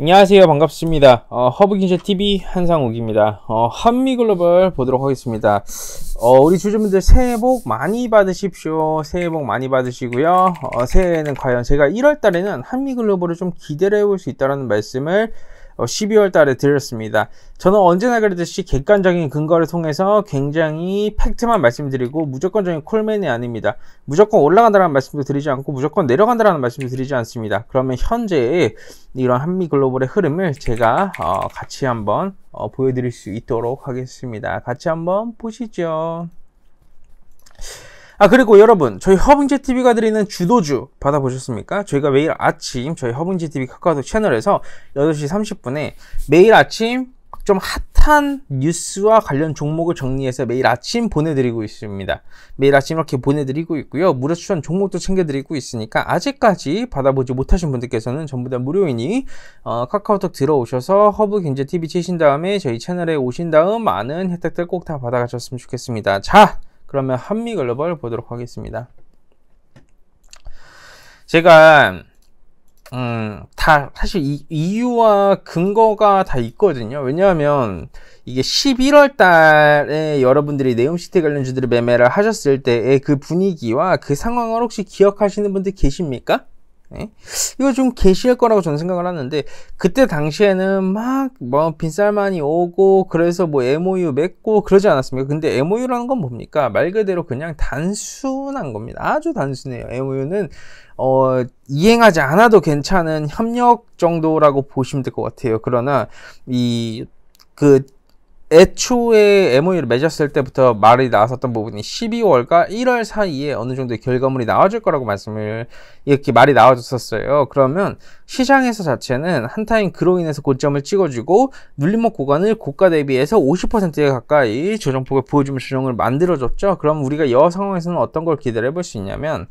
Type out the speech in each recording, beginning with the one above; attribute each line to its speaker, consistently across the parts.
Speaker 1: 안녕하세요 반갑습니다 어, 허브킨셔 t v 한상욱입니다 어, 한미글로벌 보도록 하겠습니다 어, 우리 주주분들 새해 복 많이 받으십시오 새해 복 많이 받으시고요 어, 새해에는 과연 제가 1월달에는 한미글로벌을 좀 기대를 해볼 수 있다는 말씀을 12월 어, 달에 드렸습니다. 저는 언제나 그랬듯이 객관적인 근거를 통해서 굉장히 팩트만 말씀드리고 무조건적인 콜맨이 아닙니다. 무조건 올라간다라는 말씀도 드리지 않고 무조건 내려간다라는 말씀도 드리지 않습니다. 그러면 현재의 이런 한미 글로벌의 흐름을 제가 어, 같이 한번 어, 보여드릴 수 있도록 하겠습니다. 같이 한번 보시죠. 아 그리고 여러분 저희 허브인재 TV가 드리는 주도주 받아보셨습니까? 저희가 매일 아침 저희 허브인재 TV 카카오톡 채널에서 8시 30분에 매일 아침 좀 핫한 뉴스와 관련 종목을 정리해서 매일 아침 보내드리고 있습니다. 매일 아침 이렇게 보내드리고 있고요. 무료 추천 종목도 챙겨드리고 있으니까 아직까지 받아보지 못하신 분들께서는 전부 다 무료이니 어, 카카오톡 들어오셔서 허브 경제 TV 치신 다음에 저희 채널에 오신 다음 많은 혜택들 꼭 다 받아가셨으면 좋겠습니다. 자, 그러면 한미 글로벌 보도록 하겠습니다. 제가 음, 다 사실 이, 이유와 근거가 다 있거든요. 왜냐하면 이게 11월 달에 여러분들이 네옴시티 관련주들을 매매를 하셨을 때의 그 분위기와 그 상황을 혹시 기억하시는 분들 계십니까? 네? 이거 좀 계실 거라고 저는 생각을 하는데 그때 당시에는 막 뭐 빈살만이 오고 그래서 뭐 MOU 맺고 그러지 않았습니까? 근데 MOU라는 건 뭡니까? 말 그대로 그냥 단순한 겁니다. 아주 단순해요. MOU는 어, 이행하지 않아도 괜찮은 협력 정도라고 보시면 될 것 같아요. 그러나 이그 애초에 MOU를 맺었을 때부터 말이 나왔었던 부분이 12월과 1월 사이에 어느 정도의 결과물이 나와줄 거라고 말씀을 이렇게 말이 나와줬었어요. 그러면 시장에서 자체는 한타임 그로 인해서 고점을 찍어주고 눌림목 구간을 고가 대비해서 50%에 가까이 조정폭을 보여주면 조정을 만들어줬죠. 그럼 우리가 여 상황에서는 어떤 걸 기대를 해볼 수 있냐면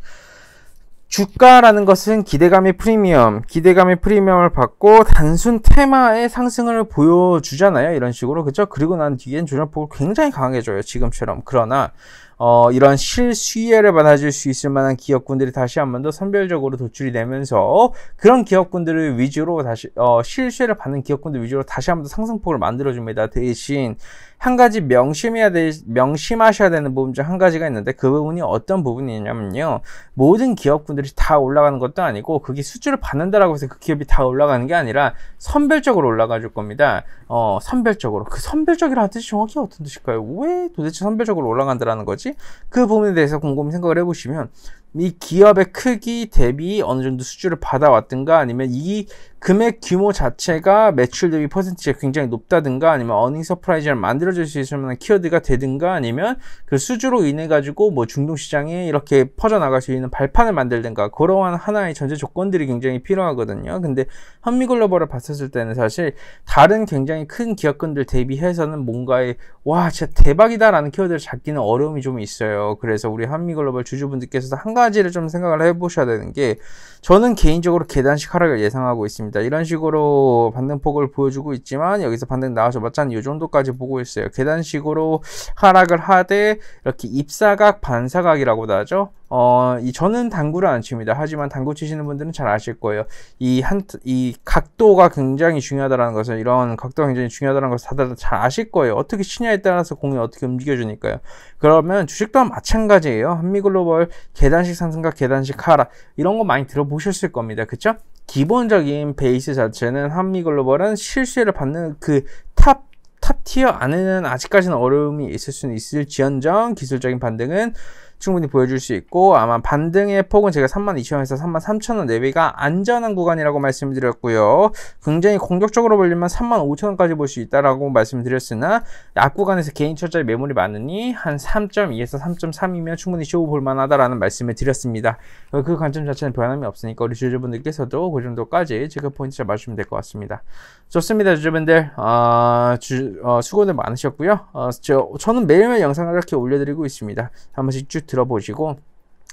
Speaker 1: 주가라는 것은 기대감의 프리미엄, 기대감의 프리미엄을 받고 단순 테마의 상승을 보여주잖아요. 이런 식으로. 그죠? 그리고 난 뒤엔 조정폭을 굉장히 강하게 줘요. 지금처럼. 그러나, 어, 이런 실수혜를 받아줄 수 있을 만한 기업군들이 다시 한번 더 선별적으로 도출이 되면서 그런 기업군들을 위주로 다시, 어, 실수혜를 받는 기업군들 위주로 다시 한번 더 상승폭을 만들어줍니다. 대신, 한 가지 명심해야 될, 명심하셔야 되는 부분 중 한 가지가 있는데 그 부분이 어떤 부분이냐면요. 모든 기업군들이 다 올라가는 것도 아니고 그게 수주를 받는다라고 해서 그 기업이 다 올라가는 게 아니라 선별적으로 올라가 줄 겁니다. 어, 선별적으로. 그 선별적이라는 뜻이 정확히 어떤 뜻일까요? 왜 도대체 선별적으로 올라간다라는 거지? 그 부분에 대해서 곰곰이 생각을 해보시면 이 기업의 크기 대비 어느 정도 수주를 받아왔든가 아니면 이 금액 규모 자체가 매출 대비 퍼센티지가 굉장히 높다든가 아니면 어닝 서프라이즈를 만들어줄 수 있을 만한 키워드가 되든가 아니면 그 수주로 인해 가지고 뭐 중동 시장에 이렇게 퍼져나갈 수 있는 발판을 만들든가 그러한 하나의 전제 조건들이 굉장히 필요하거든요. 근데 한미글로벌을 봤었을 때는 사실 다른 굉장히 큰 기업군들 대비해서는 뭔가의 와 진짜 대박이다라는 키워드를 잡기는 어려움이 좀 있어요. 그래서 우리 한미글로벌 주주분들께서도 한 가지를 좀 생각을 해보셔야 되는 게 저는 개인적으로 계단식 하락을 예상하고 있습니다. 이런 식으로 반등폭을 보여주고 있지만 여기서 반등 나와서 마찬가이 정도까지 보고 있어요. 계단식으로 하락을 하되 이렇게 입사각 반사각이라고 도하죠 어, 이 저는 당구를 안 칩니다. 하지만 당구 치시는 분들은 잘 아실 거예요. 이 한, 이 각도가 굉장히 중요하다는 것을, 이런 각도가 굉장히 중요하다는 것을 다들 잘 아실 거예요. 어떻게 치냐에 따라서 공이 어떻게 움직여주니까요. 그러면 주식 도 마찬가지예요. 한미글로벌 계단식 상승과 계단식 하락, 이런 거 많이 들어보셨을 겁니다. 그쵸? 기본적인 베이스 자체는 한미글로벌은 실수를 받는 그 탑, 탑 티어 안에는 아직까지는 어려움이 있을 수는 있을지연정 기술적인 반등은 충분히 보여줄 수 있고 아마 반등의 폭은 제가 32,000원에서 33,000원 내비가 안전한 구간이라고 말씀드렸고요. 굉장히 공격적으로 벌리면 35,000원까지 볼 수 있다라고 말씀드렸으나 앞구간에서 개인 철저히 매물이 많으니 한 3.2에서 3.3이면 충분히 쇼 볼만하다라는 말씀을 드렸습니다. 그 관점 자체는 변함이 없으니까 우리 주주분들께서도 그 정도까지 체크 포인트 잡아주시면 될 것 같습니다. 좋습니다, 주주분들. 어, 주, 어, 수고들 많으셨고요. 어, 저, 저는 매일매일 영상을 이렇게 올려드리고 있습니다. 한 번씩 쭉 들어보시고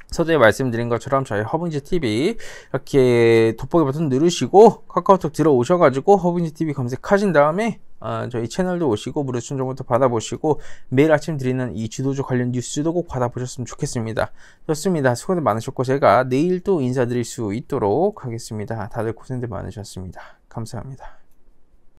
Speaker 1: 서두에 말씀드린 것처럼 저희 허브인지 TV 이렇게 돋보기 버튼 누르시고 카카오톡 들어오셔가지고 허브인지 TV 검색하신 다음에 어, 저희 채널도 오시고 무료 추정부터 받아보시고 매일 아침 드리는 이지도주 관련 뉴스도 꼭 받아보셨으면 좋겠습니다. 좋습니다. 수고들 많으셨고 제가 내일 도 인사드릴 수 있도록 하겠습니다. 다들 고생들 많으셨습니다. 감사합니다.